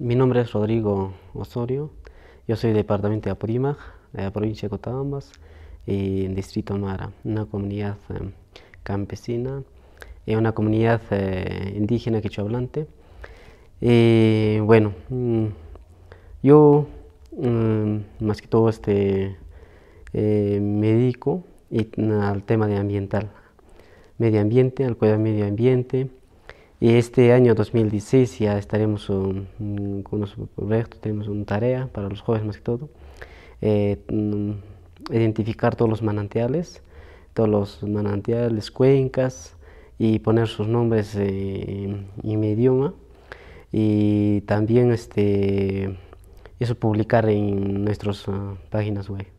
Mi nombre es Rodrigo Osorio, yo soy del departamento de Apurímac, de la provincia de Cotabambas, en distrito Mara, una comunidad em, campesina, es eh, una comunidad eh, indígena quechua hablante. Y bueno, mm, yo mm, más que todo este, eh, me dedico y, mm, al tema de ambiental, medio ambiente, al cuidado del medio ambiente, y este año 2016 ya estaremos con nuestro proyecto, tenemos una tarea para los jóvenes más que todo, eh, mm, identificar todos los manantiales, todos los manantiales, cuencas y poner sus nombres eh, en mi idioma y también este, eso publicar en nuestras ah, páginas web.